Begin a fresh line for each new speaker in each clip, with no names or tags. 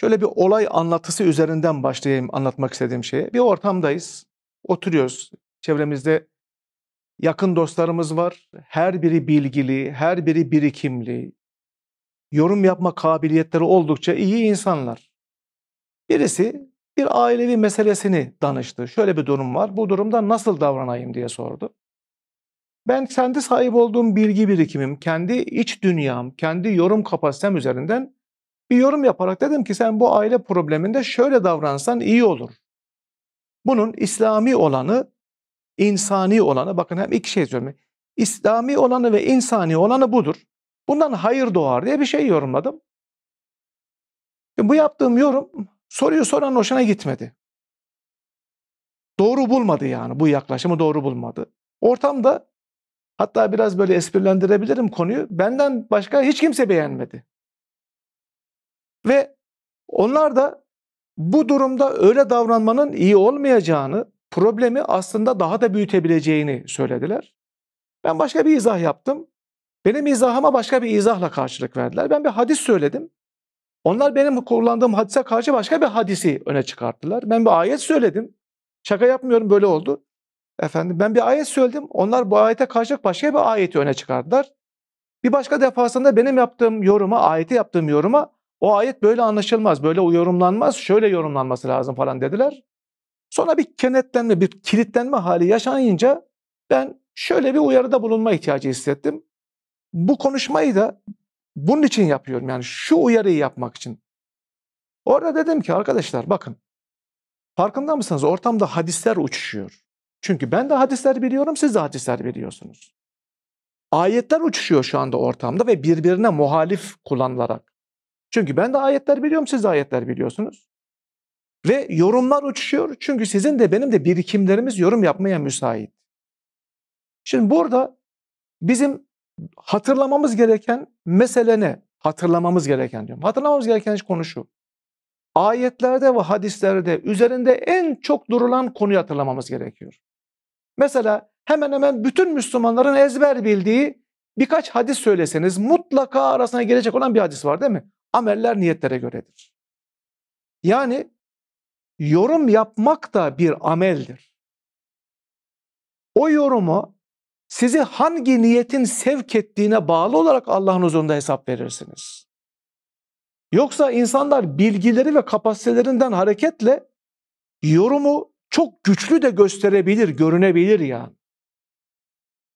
Şöyle bir olay anlatısı üzerinden başlayayım anlatmak istediğim şeye. Bir ortamdayız, oturuyoruz. Çevremizde yakın dostlarımız var. Her biri bilgili, her biri birikimli. Yorum yapma kabiliyetleri oldukça iyi insanlar. Birisi bir ailevi meselesini danıştı. Şöyle bir durum var. Bu durumda nasıl davranayım diye sordu. Ben kendi sahip olduğum bilgi birikimim, kendi iç dünyam, kendi yorum kapasitem üzerinden bir yorum yaparak dedim ki sen bu aile probleminde şöyle davransan iyi olur. Bunun İslami olanı, insani olanı, bakın hem iki şey söylüyorum. İslami olanı ve insani olanı budur. Bundan hayır doğar diye bir şey yorumladım. Bu yaptığım yorum soruyu soran hoşuna gitmedi. Doğru bulmadı yani bu yaklaşımı doğru bulmadı. Ortamda hatta biraz böyle esprilendirebilirim konuyu. Benden başka hiç kimse beğenmedi. Ve onlar da bu durumda öyle davranmanın iyi olmayacağını, problemi aslında daha da büyütebileceğini söylediler. Ben başka bir izah yaptım. Benim izahıma başka bir izahla karşılık verdiler. Ben bir hadis söyledim. Onlar benim kullandığım hadise karşı başka bir hadisi öne çıkarttılar. Ben bir ayet söyledim. Şaka yapmıyorum böyle oldu. Efendim ben bir ayet söyledim. Onlar bu ayete karşı başka bir ayeti öne çıkardılar. Bir başka defasında benim yaptığım yoruma, ayeti yaptığım yoruma o ayet böyle anlaşılmaz, böyle yorumlanmaz, şöyle yorumlanması lazım falan dediler. Sonra bir kenetlenme, bir kilitlenme hali yaşanınca ben şöyle bir uyarıda bulunma ihtiyacı hissettim. Bu konuşmayı da bunun için yapıyorum yani şu uyarıyı yapmak için. Orada dedim ki arkadaşlar bakın farkında mısınız ortamda hadisler uçuşuyor. Çünkü ben de hadisler biliyorum siz de hadisler biliyorsunuz. Ayetler uçuşuyor şu anda ortamda ve birbirine muhalif kullanılarak. Çünkü ben de ayetler biliyorum, siz de ayetler biliyorsunuz. Ve yorumlar uçuşuyor çünkü sizin de benim de birikimlerimiz yorum yapmaya müsait. Şimdi burada bizim hatırlamamız gereken mesele ne? Hatırlamamız gereken diyorum. Hatırlamamız gereken konu şu. Ayetlerde ve hadislerde üzerinde en çok durulan konuyu hatırlamamız gerekiyor. Mesela hemen hemen bütün Müslümanların ezber bildiği birkaç hadis söyleseniz mutlaka arasına gelecek olan bir hadis var değil mi? Ameller niyetlere göredir. Yani yorum yapmak da bir ameldir. O yorumu sizi hangi niyetin sevk ettiğine bağlı olarak Allah'ın huzurunda hesap verirsiniz. Yoksa insanlar bilgileri ve kapasitelerinden hareketle yorumu çok güçlü de gösterebilir, görünebilir ya.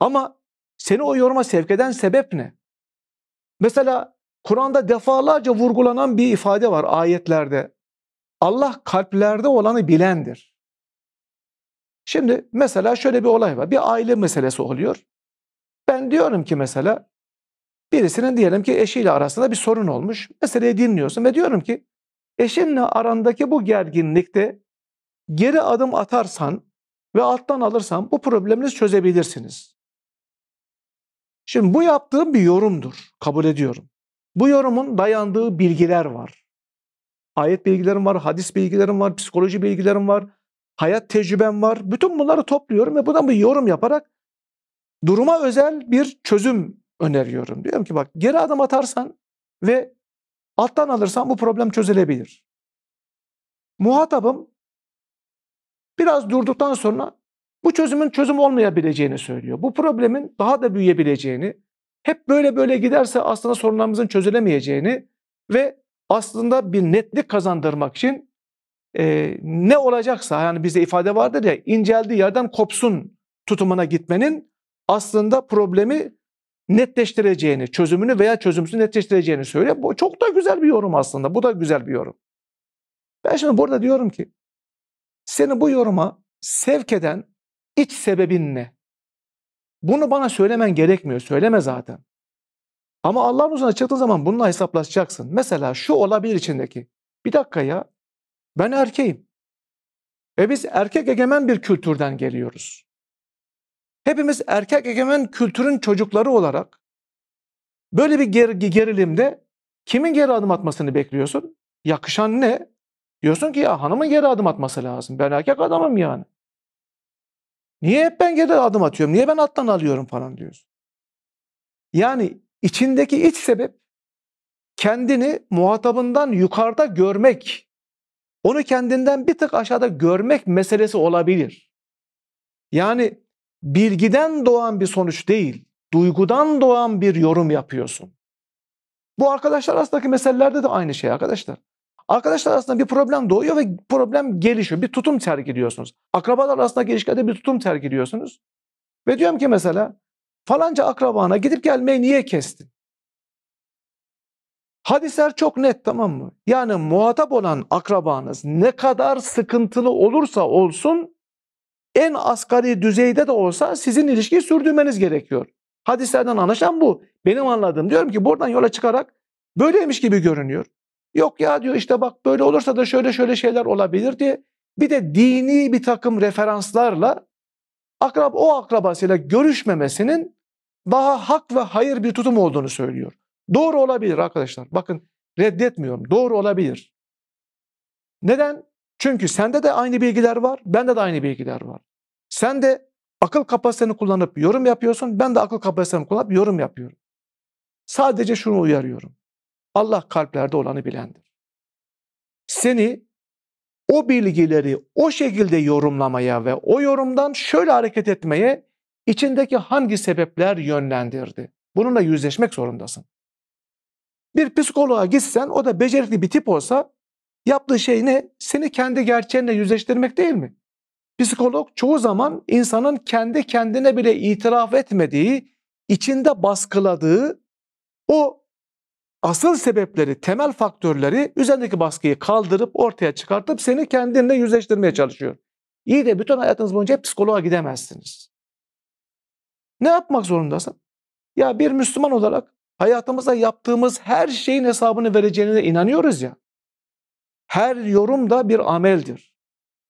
Ama seni o yoruma sevk eden sebep ne? Mesela Kur'an'da defalarca vurgulanan bir ifade var ayetlerde. Allah kalplerde olanı bilendir. Şimdi mesela şöyle bir olay var. Bir aile meselesi oluyor. Ben diyorum ki mesela birisinin diyelim ki eşiyle arasında bir sorun olmuş. Meseleyi dinliyorsun ve diyorum ki eşinle arandaki bu gerginlikte geri adım atarsan ve alttan alırsan bu probleminiz çözebilirsiniz. Şimdi bu yaptığım bir yorumdur. Kabul ediyorum. Bu yorumun dayandığı bilgiler var. Ayet bilgilerim var, hadis bilgilerim var, psikoloji bilgilerim var, hayat tecrübem var. Bütün bunları topluyorum ve buna bir yorum yaparak duruma özel bir çözüm öneriyorum. Diyorum ki bak geri adım atarsan ve alttan alırsan bu problem çözülebilir. Muhatabım biraz durduktan sonra bu çözümün çözüm olmayabileceğini söylüyor. Bu problemin daha da büyüyebileceğini, hep böyle böyle giderse aslında sorunlarımızın çözülemeyeceğini ve aslında bir netlik kazandırmak için e, ne olacaksa yani bize ifade vardır ya inceldiği yerden kopsun tutumuna gitmenin aslında problemi netleştireceğini, çözümünü veya çözümsüz netleştireceğini söylüyor. Bu çok da güzel bir yorum aslında. Bu da güzel bir yorum. Ben şimdi burada diyorum ki seni bu yoruma sevk eden iç sebebin ne? Bunu bana söylemen gerekmiyor. Söyleme zaten. Ama Allah'ın huzuruna çıktığın zaman bununla hesaplaşacaksın. Mesela şu olabilir içindeki. Bir dakika ya. Ben erkeğim. E biz erkek egemen bir kültürden geliyoruz. Hepimiz erkek egemen kültürün çocukları olarak böyle bir ger gerilimde kimin geri adım atmasını bekliyorsun? Yakışan ne? Diyorsun ki ya hanımın geri adım atması lazım. Ben erkek adamım yani. Niye hep ben geri adım atıyorum? Niye ben alttan alıyorum falan diyoruz. Yani içindeki iç sebep kendini muhatabından yukarıda görmek, onu kendinden bir tık aşağıda görmek meselesi olabilir. Yani bilgiden doğan bir sonuç değil, duygudan doğan bir yorum yapıyorsun. Bu arkadaşlar arasındaki meselelerde de aynı şey arkadaşlar. Arkadaşlar arasında bir problem doğuyor ve problem gelişiyor. Bir tutum terk ediyorsunuz. Akrabalar arasındaki ilişkilerde bir tutum terk ediyorsunuz. Ve diyorum ki mesela falanca akrabana gidip gelmeyi niye kestin? Hadisler çok net tamam mı? Yani muhatap olan akrabanız ne kadar sıkıntılı olursa olsun en asgari düzeyde de olsa sizin ilişkiyi sürdürmeniz gerekiyor. Hadislerden anlaşan bu. Benim anladığım diyorum ki buradan yola çıkarak böyleymiş gibi görünüyor. Yok ya diyor işte bak böyle olursa da şöyle şöyle şeyler olabilir diye bir de dini bir takım referanslarla akrab o akrabasıyla görüşmemesinin daha hak ve hayır bir tutum olduğunu söylüyor. Doğru olabilir arkadaşlar. Bakın reddetmiyorum. Doğru olabilir. Neden? Çünkü sende de aynı bilgiler var, bende de aynı bilgiler var. Sen de akıl kapasiteni kullanıp yorum yapıyorsun, ben de akıl kapasitemi kullanıp yorum yapıyorum. Sadece şunu uyarıyorum. Allah kalplerde olanı bilendir. Seni o bilgileri o şekilde yorumlamaya ve o yorumdan şöyle hareket etmeye içindeki hangi sebepler yönlendirdi? Bununla yüzleşmek zorundasın. Bir psikoloğa gitsen o da becerikli bir tip olsa yaptığı şey ne? Seni kendi gerçeğinle yüzleştirmek değil mi? Psikolog çoğu zaman insanın kendi kendine bile itiraf etmediği, içinde baskıladığı o asıl sebepleri, temel faktörleri üzerindeki baskıyı kaldırıp ortaya çıkartıp seni kendinle yüzleştirmeye çalışıyor. İyi de bütün hayatınız boyunca hep psikoloğa gidemezsiniz. Ne yapmak zorundasın? Ya bir Müslüman olarak hayatımıza yaptığımız her şeyin hesabını vereceğine inanıyoruz ya. Her yorum da bir ameldir.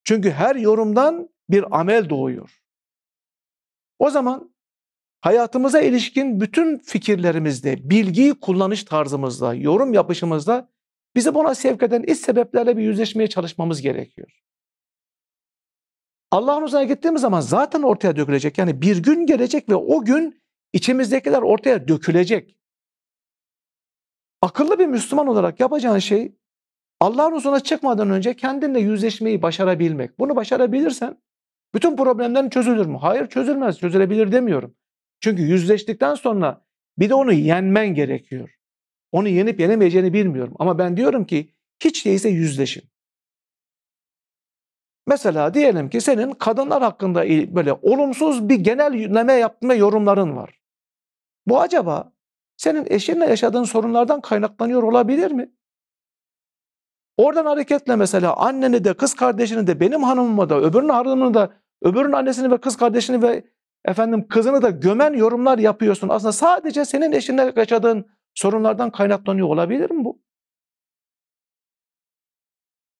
Çünkü her yorumdan bir amel doğuyor. O zaman hayatımıza ilişkin bütün fikirlerimizde, bilgiyi kullanış tarzımızda, yorum yapışımızda bizi buna sevk eden iç sebeplerle bir yüzleşmeye çalışmamız gerekiyor. Allah'ın huzuruna gittiğimiz zaman zaten ortaya dökülecek. Yani bir gün gelecek ve o gün içimizdekiler ortaya dökülecek. Akıllı bir Müslüman olarak yapacağın şey Allah'ın huzuruna çıkmadan önce kendinle yüzleşmeyi başarabilmek. Bunu başarabilirsen bütün problemlerin çözülür mü? Hayır çözülmez, çözülebilir demiyorum. Çünkü yüzleştikten sonra bir de onu yenmen gerekiyor. Onu yenip yenemeyeceğini bilmiyorum. Ama ben diyorum ki hiç değilse yüzleşin. Mesela diyelim ki senin kadınlar hakkında böyle olumsuz bir genelleme yapma yorumların var. Bu acaba senin eşinle yaşadığın sorunlardan kaynaklanıyor olabilir mi? Oradan hareketle mesela anneni de kız kardeşini de benim hanımımı da öbürünün hanımını da öbürünün annesini ve kız kardeşini ve efendim kızını da gömen yorumlar yapıyorsun. Aslında sadece senin eşinle yaşadığın sorunlardan kaynaklanıyor olabilir mi bu?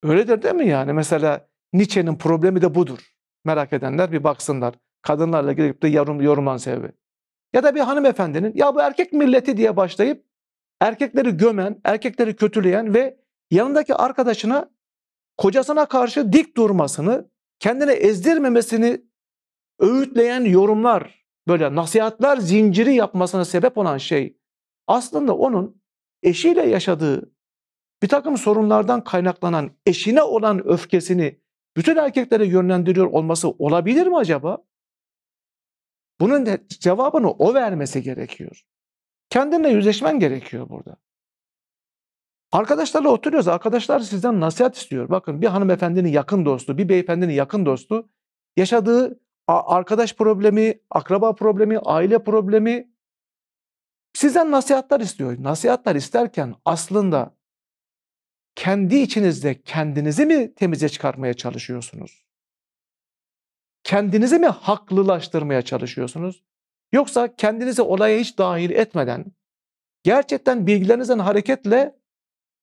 Öyledir değil mi yani? Mesela Nietzsche'nin problemi de budur. Merak edenler bir baksınlar. Kadınlarla gidip de yorum, yoruman sebebi. Ya da bir hanımefendinin ya bu erkek milleti diye başlayıp erkekleri gömen, erkekleri kötüleyen ve yanındaki arkadaşına kocasına karşı dik durmasını, kendine ezdirmemesini öğütleyen yorumlar, böyle nasihatler zinciri yapmasına sebep olan şey aslında onun eşiyle yaşadığı bir takım sorunlardan kaynaklanan eşine olan öfkesini bütün erkeklere yönlendiriyor olması olabilir mi acaba? Bunun cevabını o vermesi gerekiyor. Kendinle yüzleşmen gerekiyor burada. Arkadaşlarla oturuyoruz. Arkadaşlar sizden nasihat istiyor. Bakın bir hanımefendinin yakın dostu, bir beyefendinin yakın dostu yaşadığı arkadaş problemi, akraba problemi, aile problemi sizden nasihatler istiyor. Nasihatler isterken aslında kendi içinizde kendinizi mi temize çıkarmaya çalışıyorsunuz? Kendinizi mi haklılaştırmaya çalışıyorsunuz? Yoksa kendinizi olaya hiç dahil etmeden gerçekten bilgilerinizden hareketle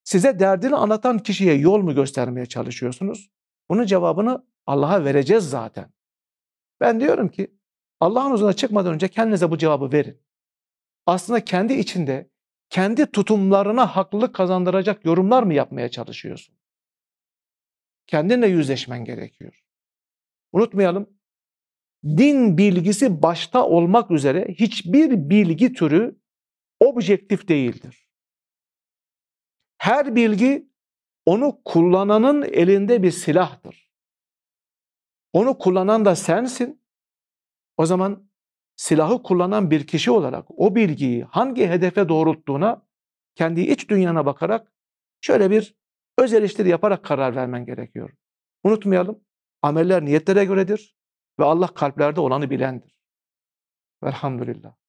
size derdini anlatan kişiye yol mu göstermeye çalışıyorsunuz? Bunun cevabını Allah'a vereceğiz zaten. Ben diyorum ki Allah'ın huzuruna çıkmadan önce kendinize bu cevabı verin. Aslında kendi içinde kendi tutumlarına haklılık kazandıracak yorumlar mı yapmaya çalışıyorsun? Kendinle yüzleşmen gerekiyor. Unutmayalım, din bilgisi başta olmak üzere hiçbir bilgi türü objektif değildir. Her bilgi onu kullananın elinde bir silahtır. Onu kullanan da sensin. O zaman silahı kullanan bir kişi olarak o bilgiyi hangi hedefe doğrulttuğuna kendi iç dünyana bakarak şöyle bir öz eleştiri yaparak karar vermen gerekiyor. Unutmayalım, ameller niyetlere göredir ve Allah kalplerde olanı bilendir. Velhamdülillah.